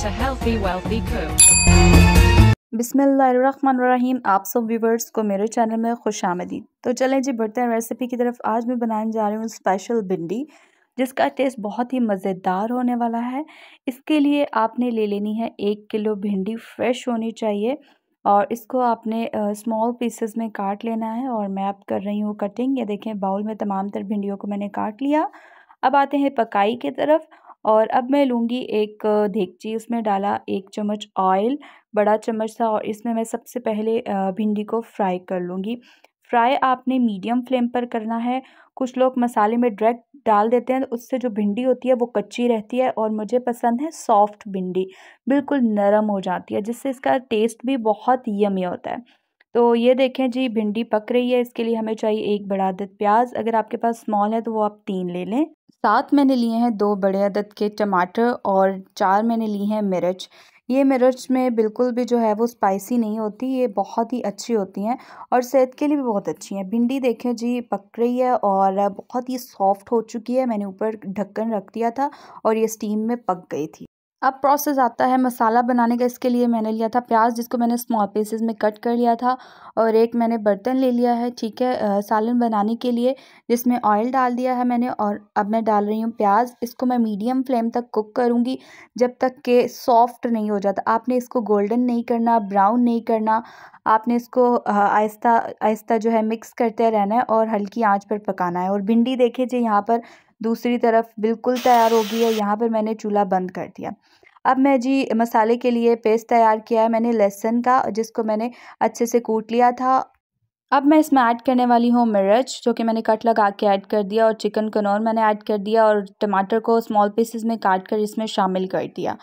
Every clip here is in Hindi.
into healthy wealthy cook बिसमीम आप सब व्यूवर्स को मेरे चैनल में खुश आमदीद तो चलें जी बढ़ते हैं रेसिपी की तरफ आज मैं बनाने जा रही हूँ स्पेशल भिंडी जिसका टेस्ट बहुत ही मज़ेदार होने वाला है इसके लिए आपने ले लेनी है एक किलो भिंडी फ्रेश होनी चाहिए और इसको आपने स्मॉल पीसेस में काट लेना है और मैं आप कर रही हूँ कटिंग ये देखें बाउल में तमाम तर भिंडियों को मैंने काट लिया अब आते हैं पकाई की तरफ और अब मैं लूँगी एक देगची उसमें डाला एक चम्मच ऑयल बड़ा चम्मच था और इसमें मैं सबसे पहले भिंडी को फ्राई कर लूँगी फ्राई आपने मीडियम फ्लेम पर करना है कुछ लोग मसाले में डायरेक्ट डाल देते हैं तो उससे जो भिंडी होती है वो कच्ची रहती है और मुझे पसंद है सॉफ्ट भिंडी बिल्कुल नरम हो जाती है जिससे इसका टेस्ट भी बहुत यमी होता है तो ये देखें जी भिंडी पक रही है इसके लिए हमें चाहिए एक बड़ा अदद प्याज अगर आपके पास स्मॉल है तो वो आप तीन ले लें सात मैंने लिए हैं दो बड़े अदद के टमाटर और चार मैंने लिए हैं मिर्च ये मिर्च में बिल्कुल भी जो है वो स्पाइसी नहीं होती ये बहुत ही अच्छी होती हैं और सेहत के लिए भी बहुत अच्छी हैं भिंडी देखें जी पक रही है और बहुत ही सॉफ्ट हो चुकी है मैंने ऊपर ढक्कन रख दिया था और ये स्टीम में पक गई थी अब प्रोसेस आता है मसाला बनाने का इसके लिए मैंने लिया था प्याज जिसको मैंने स्मॉल पीसेस में कट कर लिया था और एक मैंने बर्तन ले लिया है ठीक है सालन बनाने के लिए जिसमें ऑयल डाल दिया है मैंने और अब मैं डाल रही हूँ प्याज इसको मैं मीडियम फ्लेम तक कुक करूँगी जब तक के सॉफ्ट नहीं हो जाता आपने इसको गोल्डन नहीं करना ब्राउन नहीं करना आपने इसको आहिस्ता आहिस्ता जो है मिक्स करते रहना है और हल्की आँच पर पकाना है और भिंडी देखे जी यहाँ पर दूसरी तरफ बिल्कुल तैयार हो गई है यहाँ पर मैंने चूल्हा बंद कर दिया अब मैं जी मसाले के लिए पेस्ट तैयार किया है मैंने लहसुन का जिसको मैंने अच्छे से कूट लिया था अब मैं इसमें ऐड करने वाली हूँ मिर्च जो कि मैंने कट लगा के ऐड कर दिया और चिकन कनौर मैंने ऐड कर दिया और टमाटर को स्मॉल पीसेस में काट कर इसमें शामिल कर दिया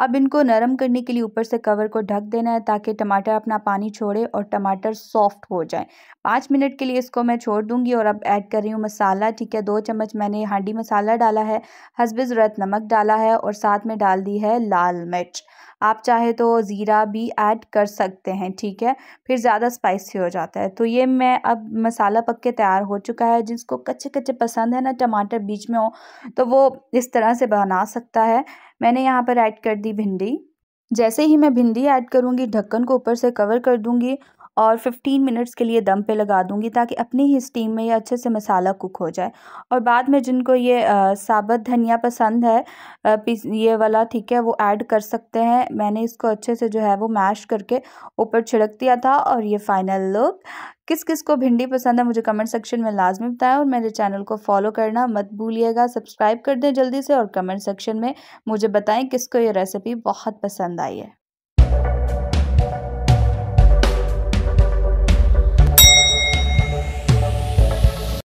अब इनको नरम करने के लिए ऊपर से कवर को ढक देना है ताकि टमाटर अपना पानी छोड़े और टमाटर सॉफ्ट हो जाए पाँच मिनट के लिए इसको मैं छोड़ दूंगी और अब ऐड कर रही हूँ मसाला ठीक है दो चम्मच मैंने हांडी मसाला डाला है हसब ज़रूरत नमक डाला है और साथ में डाल दी है लाल मिर्च आप चाहे तो ज़ीरा भी ऐड कर सकते हैं ठीक है फिर ज़्यादा स्पाइसी हो जाता है तो ये मैं अब मसाला पक के तैयार हो चुका है जिसको कच्चे कच्चे पसंद है ना टमाटर बीच में हो तो वो इस तरह से बना सकता है मैंने यहाँ पर ऐड कर दी भिंडी जैसे ही मैं भिंडी ऐड करूँगी ढक्कन को ऊपर से कवर कर दूँगी और 15 मिनट्स के लिए दम पे लगा दूंगी ताकि अपनी ही स्टीम में ये अच्छे से मसाला कुक हो जाए और बाद में जिनको ये साबत धनिया पसंद है आ, ये वाला ठीक है वो ऐड कर सकते हैं मैंने इसको अच्छे से जो है वो मैश करके ऊपर छिड़क दिया था और ये फाइनल लुक किस किस को भिंडी पसंद है मुझे कमेंट सेक्शन में लाजमी बताएं और मेरे चैनल को फॉलो करना मत भूलिएगा सब्सक्राइब कर दें जल्दी से और कमेंट सेक्शन में मुझे बताएं किसको ये रेसिपी बहुत पसंद आई है